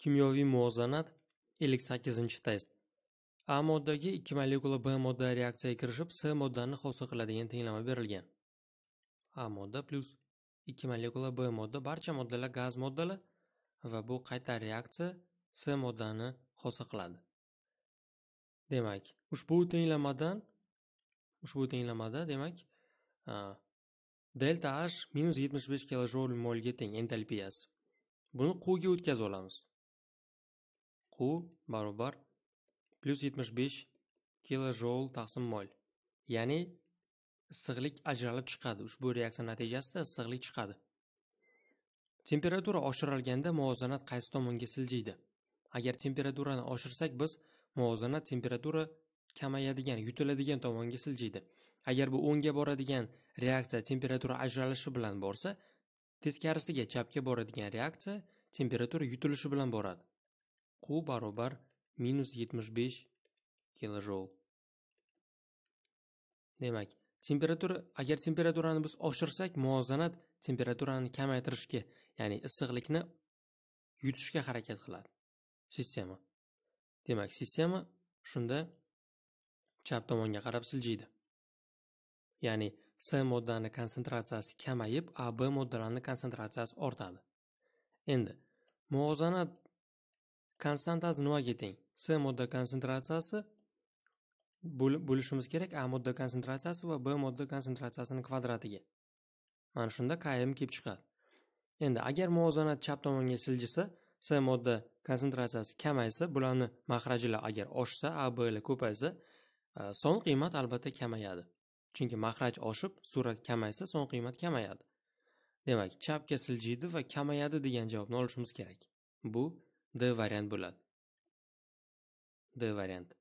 Kimyoviy muvozanat 58-test. A moddagi 2 molekula B modda reaksiyaga kirishib S moddani hosil qiladigan tenglama berilgan. A modda plus 2 molekula B modda barcha moddalar gaz moddalar va bu qayta reaksiya S moddani hosil qiladi. Demak, ushbu tenglamadan ushbu tenglamada demak delta H -75 kJ molga teng entalpiyasi. Buni quvga o'tkazib olamiz. U barobar plyus 75 kilojoul taqsim mol. Ya'ni issiqlik ajralib chiqadi. Ushbu reaksiya natijasida issiqlik chiqadi. Temperatura oshirilganda muvozanat qaysi tomonga siljiydi? Agar temperaturani oshirsak, biz muvozanat temperatura kamayadigan, yutiladigan tomonga siljiydi. Agar bu o'ngga boradigan reaksiya temperatura ajralishi bilan borsa, teskarisiga chapga boradigan reaksiya temperatura yutilishi bilan boradi. Q barobar minus 75 kilojoul. Demak, temperatura agar temperaturani biz oshirsak, muvozanat temperaturani kamaytirishga, ya'ni issiqlikni yutishga harakat qiladi sistema. Demak, sistema shunda chap tomonga qarab siljiydi. Ya'ni S moddani konsentratsiyasi kamayib, AB moddalarining konsentratsiyasi ortadi. Endi muvozanat konstantasi nimaga teng s modda konsentratsiyasi bo'lishimiz kerak a modda konsentratsiyasi va b modda konsentratsiyasini kvadratiga mana shunda km kelib chiqadi endi agar muvozanat chap tomonga siljisa s modda konsentratsiyasi kamaysa bularni mahrajilar agar oshsa a b lar ko'paysa e, son qiymat albatta kamayadi chunki mahraj oshib surat kamaysa son qiymat kamayadi demak chapga siljiydi va kamayadi degan javobni olishimiz kerak bu D variant bo'ladi. D varianti.